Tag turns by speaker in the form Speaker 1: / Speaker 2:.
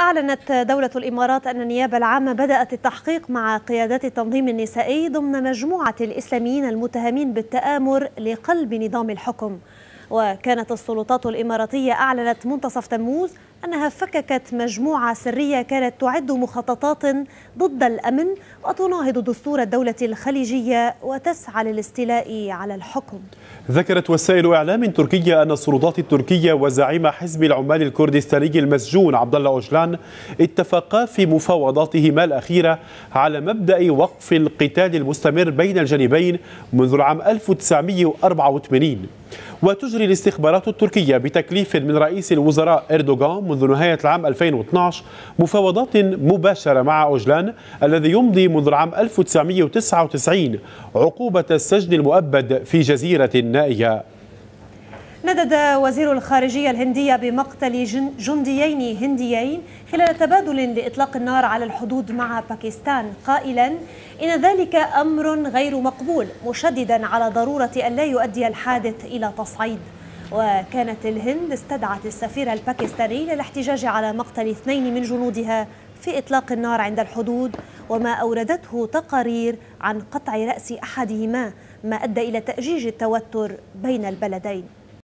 Speaker 1: أعلنت دولة الإمارات أن النيابة العامة بدأت التحقيق مع قيادات التنظيم النسائي ضمن مجموعة الإسلاميين المتهمين بالتآمر لقلب نظام الحكم وكانت السلطات الإماراتية أعلنت منتصف تموز أنها فككت مجموعة سرية كانت تعد مخططات ضد الأمن وتناهض دستور الدولة الخليجية وتسعى للاستيلاء على الحكم
Speaker 2: ذكرت وسائل إعلام تركية أن السلطات التركية وزعيم حزب العمال الكردستاني المسجون عبد الله أوجلان اتفقا في مفاوضاتهما الأخيرة على مبدأ وقف القتال المستمر بين الجانبين منذ العام 1984 وتجري الاستخبارات التركية بتكليف من رئيس الوزراء إردوغان منذ نهاية العام 2012 مفاوضات مباشرة مع أوجلان الذي يمضي منذ العام 1999 عقوبة السجن المؤبد في جزيرة نائية
Speaker 1: ندد وزير الخارجية الهندية بمقتل جنديين هنديين خلال تبادل لإطلاق النار على الحدود مع باكستان قائلا إن ذلك أمر غير مقبول مشددا على ضرورة أن لا يؤدي الحادث إلى تصعيد وكانت الهند استدعت السفير الباكستاني للاحتجاج على مقتل اثنين من جنودها في إطلاق النار عند الحدود وما أوردته تقارير عن قطع رأس أحدهما ما أدى إلى تأجيج التوتر بين البلدين